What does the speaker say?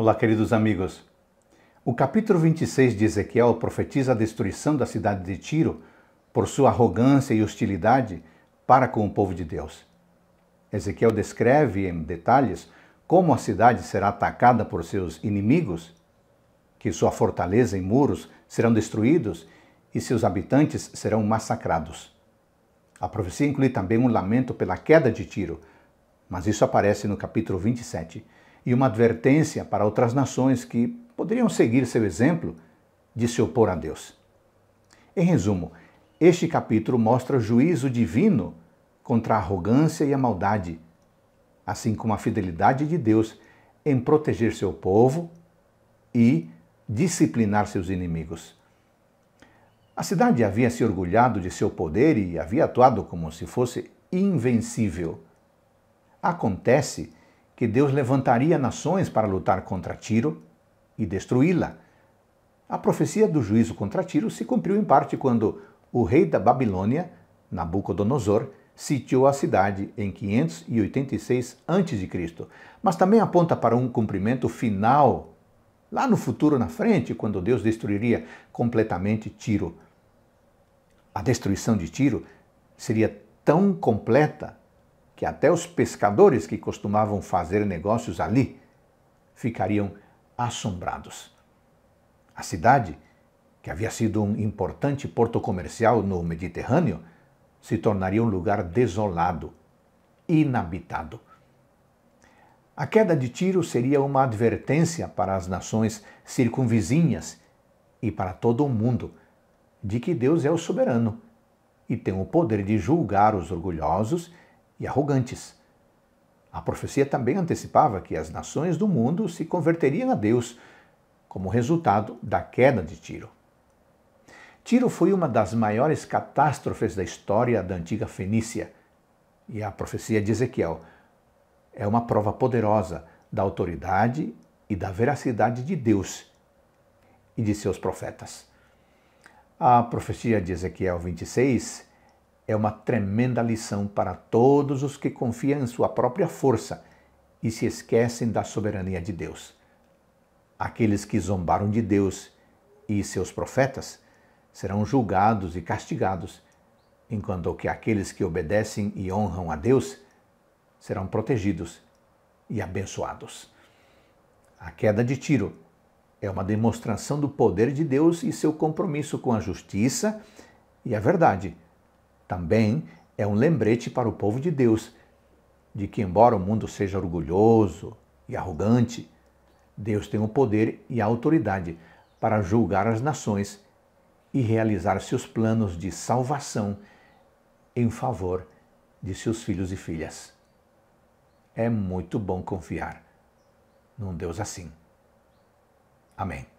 Olá, queridos amigos. O capítulo 26 de Ezequiel profetiza a destruição da cidade de Tiro por sua arrogância e hostilidade para com o povo de Deus. Ezequiel descreve em detalhes como a cidade será atacada por seus inimigos, que sua fortaleza e muros serão destruídos e seus habitantes serão massacrados. A profecia inclui também um lamento pela queda de Tiro, mas isso aparece no capítulo 27 e uma advertência para outras nações que poderiam seguir seu exemplo de se opor a Deus. Em resumo, este capítulo mostra o juízo divino contra a arrogância e a maldade, assim como a fidelidade de Deus em proteger seu povo e disciplinar seus inimigos. A cidade havia se orgulhado de seu poder e havia atuado como se fosse invencível. Acontece que Deus levantaria nações para lutar contra Tiro e destruí-la. A profecia do juízo contra Tiro se cumpriu em parte quando o rei da Babilônia, Nabucodonosor, sitiou a cidade em 586 a.C., mas também aponta para um cumprimento final, lá no futuro, na frente, quando Deus destruiria completamente Tiro. A destruição de Tiro seria tão completa que até os pescadores que costumavam fazer negócios ali ficariam assombrados. A cidade, que havia sido um importante porto comercial no Mediterrâneo, se tornaria um lugar desolado, inabitado. A queda de Tiro seria uma advertência para as nações circunvizinhas e para todo o mundo de que Deus é o soberano e tem o poder de julgar os orgulhosos e arrogantes. A profecia também antecipava que as nações do mundo se converteriam a Deus como resultado da queda de Tiro. Tiro foi uma das maiores catástrofes da história da antiga Fenícia, e a profecia de Ezequiel é uma prova poderosa da autoridade e da veracidade de Deus e de seus profetas. A profecia de Ezequiel 26 é uma tremenda lição para todos os que confiam em sua própria força e se esquecem da soberania de Deus. Aqueles que zombaram de Deus e seus profetas serão julgados e castigados, enquanto que aqueles que obedecem e honram a Deus serão protegidos e abençoados. A queda de Tiro é uma demonstração do poder de Deus e seu compromisso com a justiça e a verdade também é um lembrete para o povo de Deus de que, embora o mundo seja orgulhoso e arrogante, Deus tem o poder e a autoridade para julgar as nações e realizar seus planos de salvação em favor de seus filhos e filhas. É muito bom confiar num Deus assim. Amém.